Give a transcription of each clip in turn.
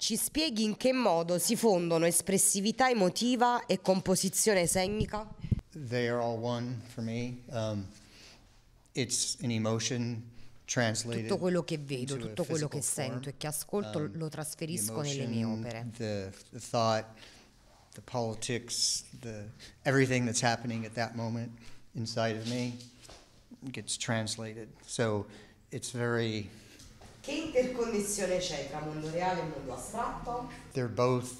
Ci spieghi in che modo si fondono espressività emotiva e composizione segnica? They are all one for me. Um, it's an emotion tutto quello che vedo, tutto quello che sento e che ascolto um, lo trasferisco emotion, nelle mie opere. The, the thought, the politics, the, everything that's happening at that moment inside of me gets translated. So it's very che interconnessione c'è tra mondo reale e mondo astratto? They're both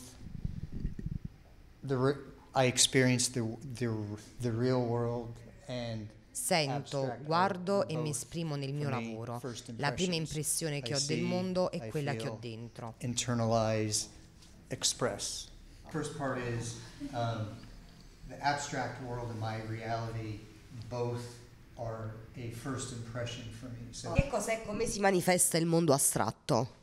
the I experience the, the, the real world and Sento, guardo e mi esprimo nel mio lavoro. La prima impressione che ho del mondo è quella che ho dentro. Internalize, express. First part is um, the abstract world and my reality both So, che cos'è, come si manifesta il mondo astratto?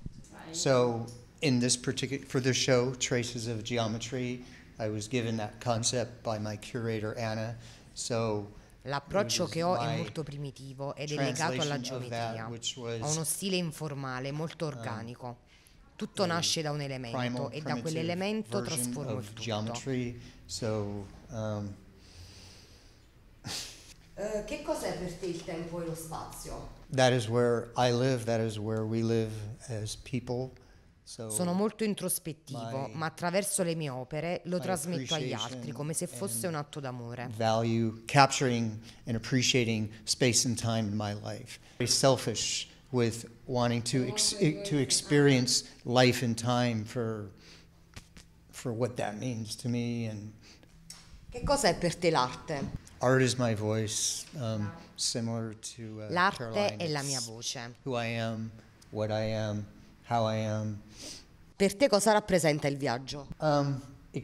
So, in this particular, for this show, Traces of Geometry, I was given that concept by my curator Anna. So, L'approccio che ho è molto primitivo ed è legato alla geometria. Ha uno stile informale molto um, organico. Tutto nasce da un elemento e da quell'elemento trasformo il tutto. Eh, che cos'è per te il tempo e lo spazio? Live, so, Sono molto introspettivo, ma attraverso le mie opere lo trasmetto agli altri come se fosse un atto d'amore. Value capturing and appreciating space and time in my life. Very selfish with wanting to, ex oh eh, to experience life and time for, for what that means to me. And... Che cos'è per te l'arte? Um, to, uh, L'arte Caroline. è la mia voce. Who I Am, what I am, how I am. Per te cosa rappresenta il viaggio? Um, il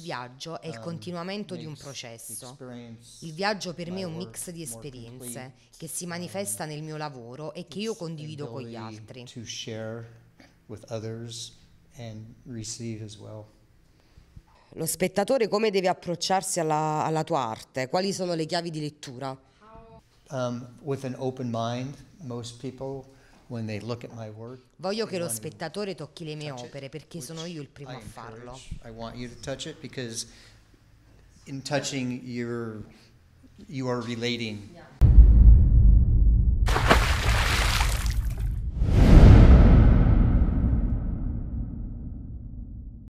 viaggio è il um, continuamento um, di un processo. Il viaggio per me è un mix di esperienze che si manifesta um, nel mio lavoro e che io condivido con gli altri. To share with others and receive as well lo spettatore come deve approcciarsi alla, alla tua arte? Quali sono le chiavi di lettura? Um, with an open mind, most people Voglio che lo spettatore tocchi le mie opere perché sono io il primo a farlo. Voglio che lo tocchi In touching you're you are relating